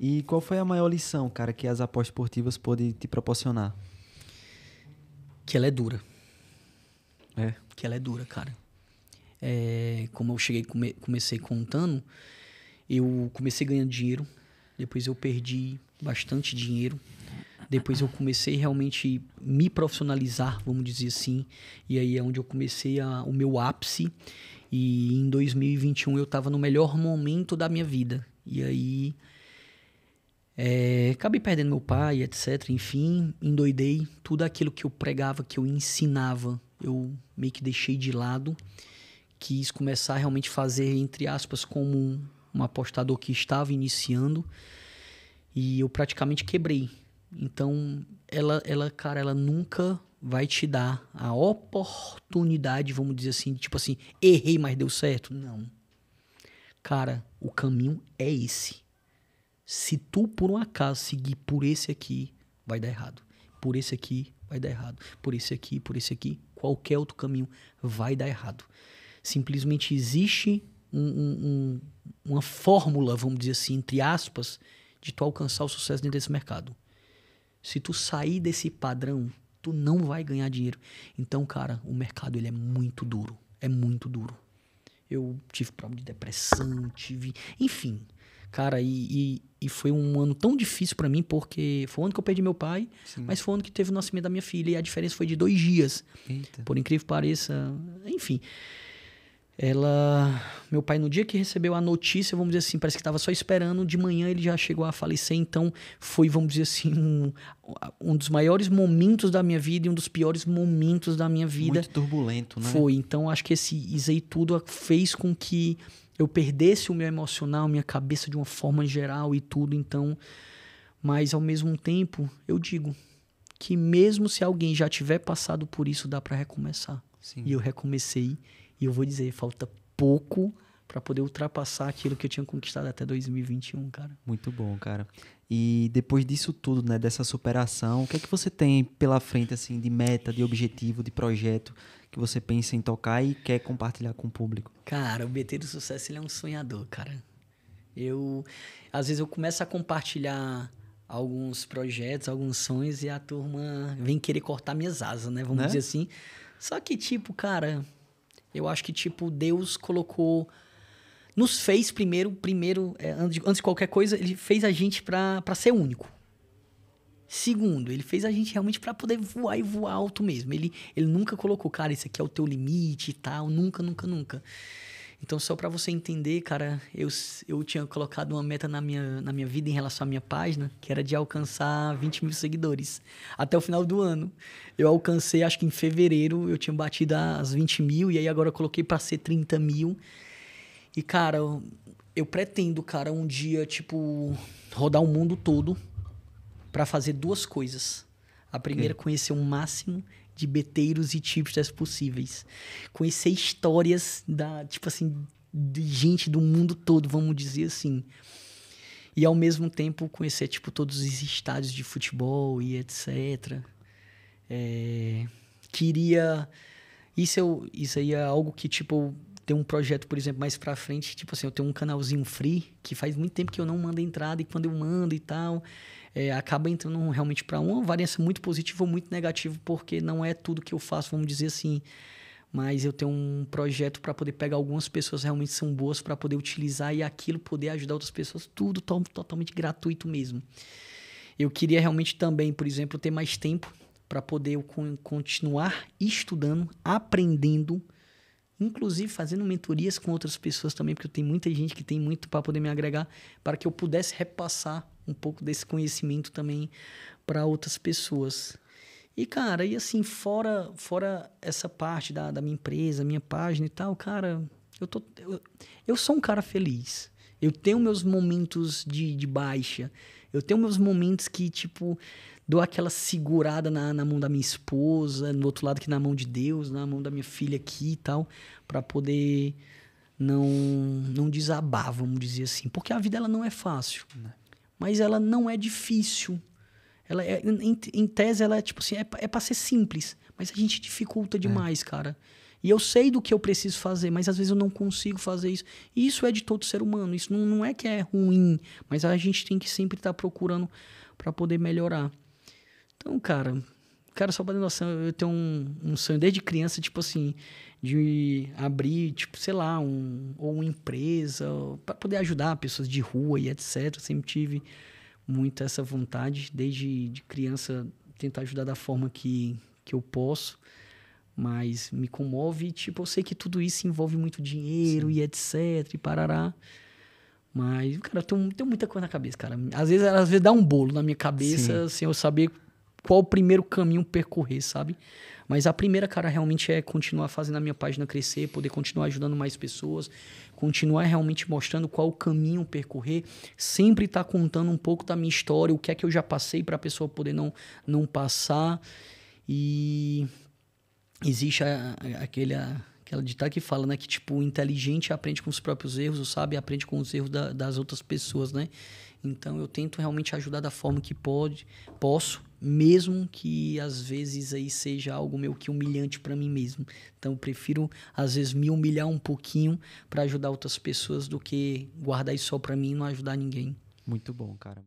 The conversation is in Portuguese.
E qual foi a maior lição, cara, que as apostas esportivas pôde te proporcionar? Que ela é dura. É. Que ela é dura, cara. É, como eu cheguei, come, comecei contando, eu comecei ganhando dinheiro, depois eu perdi bastante dinheiro, depois eu comecei realmente me profissionalizar, vamos dizer assim, e aí é onde eu comecei a, o meu ápice. E em 2021 eu estava no melhor momento da minha vida. E aí é, acabei perdendo meu pai, etc. Enfim, endoidei. Tudo aquilo que eu pregava, que eu ensinava, eu meio que deixei de lado. Quis começar a realmente fazer, entre aspas, como um, um apostador que estava iniciando. E eu praticamente quebrei. Então, ela, ela, cara, ela nunca vai te dar a oportunidade, vamos dizer assim, tipo assim, errei, mas deu certo. Não. Cara, o caminho é esse se tu por um acaso seguir por esse aqui, vai dar errado. Por esse aqui, vai dar errado. Por esse aqui, por esse aqui, qualquer outro caminho vai dar errado. Simplesmente existe um, um, uma fórmula, vamos dizer assim, entre aspas, de tu alcançar o sucesso dentro desse mercado. Se tu sair desse padrão, tu não vai ganhar dinheiro. Então, cara, o mercado ele é muito duro. É muito duro. Eu tive problema de depressão, tive. Enfim, Cara, e, e, e foi um ano tão difícil para mim, porque foi o ano que eu perdi meu pai, Sim. mas foi o ano que teve o nascimento da minha filha, e a diferença foi de dois dias. Eita. Por incrível que pareça, enfim. Ela. Meu pai, no dia que recebeu a notícia, vamos dizer assim, parece que estava só esperando, de manhã ele já chegou a falecer, então foi, vamos dizer assim, um, um dos maiores momentos da minha vida e um dos piores momentos da minha vida. Muito turbulento, né? Foi, então acho que esse Isei tudo fez com que eu perdesse o meu emocional, minha cabeça de uma forma geral e tudo, então. Mas ao mesmo tempo, eu digo que mesmo se alguém já tiver passado por isso, dá para recomeçar. Sim. E eu recomecei e eu vou dizer, falta pouco para poder ultrapassar aquilo que eu tinha conquistado até 2021, cara. Muito bom, cara. E depois disso tudo, né, dessa superação, o que é que você tem pela frente assim de meta, de objetivo, de projeto que você pensa em tocar e quer compartilhar com o público? Cara, o BT do sucesso ele é um sonhador, cara. Eu às vezes eu começo a compartilhar alguns projetos, alguns sonhos e a turma vem querer cortar minhas asas, né? Vamos né? dizer assim. Só que tipo, cara, eu acho que tipo Deus colocou nos fez primeiro, primeiro é, antes, de, antes de qualquer coisa, ele fez a gente para ser único. Segundo, ele fez a gente realmente para poder voar e voar alto mesmo. Ele, ele nunca colocou, cara, isso aqui é o teu limite e tal, nunca, nunca, nunca. Então, só para você entender, cara, eu, eu tinha colocado uma meta na minha, na minha vida em relação à minha página, que era de alcançar 20 mil seguidores até o final do ano. Eu alcancei, acho que em fevereiro, eu tinha batido as 20 mil, e aí agora eu coloquei para ser 30 mil. E, cara, eu pretendo, cara, um dia, tipo, rodar o mundo todo para fazer duas coisas. A primeira, conhecer o máximo de beteiros e tipsters possíveis. Conhecer histórias da, tipo assim, de gente do mundo todo, vamos dizer assim. E ao mesmo tempo conhecer, tipo, todos os estádios de futebol e etc. É... Queria. Isso, eu, isso aí é algo que, tipo, ter um projeto, por exemplo, mais pra frente, tipo assim, eu tenho um canalzinho free, que faz muito tempo que eu não mando entrada, e quando eu mando e tal, é, acaba entrando realmente para uma variância muito positiva ou muito negativa, porque não é tudo que eu faço, vamos dizer assim. Mas eu tenho um projeto para poder pegar algumas pessoas realmente são boas para poder utilizar e aquilo poder ajudar outras pessoas, tudo to totalmente gratuito mesmo. Eu queria realmente também, por exemplo, ter mais tempo para poder eu continuar estudando, aprendendo, inclusive fazendo mentorias com outras pessoas também, porque tem muita gente que tem muito para poder me agregar, para que eu pudesse repassar um pouco desse conhecimento também para outras pessoas. E, cara, e assim, fora fora essa parte da, da minha empresa, minha página e tal, cara, eu, tô, eu, eu sou um cara feliz. Eu tenho meus momentos de, de baixa. Eu tenho meus momentos que, tipo, dou aquela segurada na, na mão da minha esposa, no outro lado que na mão de Deus, na mão da minha filha aqui e tal, para poder não não desabar, vamos dizer assim. Porque a vida ela não é fácil, né. mas ela não é difícil. Ela é, em, em tese, ela é tipo assim, é, é pra ser simples, mas a gente dificulta é. demais, é. cara. E eu sei do que eu preciso fazer, mas às vezes eu não consigo fazer isso. E isso é de todo ser humano. Isso não, não é que é ruim, mas a gente tem que sempre estar tá procurando para poder melhorar. Então, cara, cara, só pra a noção, eu tenho um, um, sonho desde criança, tipo assim, de abrir, tipo, sei lá, um, ou uma empresa, para poder ajudar pessoas de rua e etc. Eu sempre tive muito essa vontade, desde de criança, tentar ajudar da forma que, que eu posso mas me comove. Tipo, eu sei que tudo isso envolve muito dinheiro Sim. e etc. E parará. Mas, cara, tem, tem muita coisa na cabeça, cara. Às vezes, às vezes dá um bolo na minha cabeça sem eu saber qual o primeiro caminho percorrer, sabe? Mas a primeira, cara, realmente é continuar fazendo a minha página crescer, poder continuar ajudando mais pessoas, continuar realmente mostrando qual o caminho percorrer, sempre estar tá contando um pouco da minha história, o que é que eu já passei para a pessoa poder não, não passar. E existe a, a, aquele, a, aquela ditada que fala, né? Que, tipo, o inteligente aprende com os próprios erros, o sábio aprende com os erros da, das outras pessoas, né? Então, eu tento realmente ajudar da forma que pode, posso, mesmo que às vezes aí seja algo meio que humilhante para mim mesmo. Então, eu prefiro às vezes me humilhar um pouquinho para ajudar outras pessoas do que guardar isso só para mim e não ajudar ninguém. Muito bom, cara.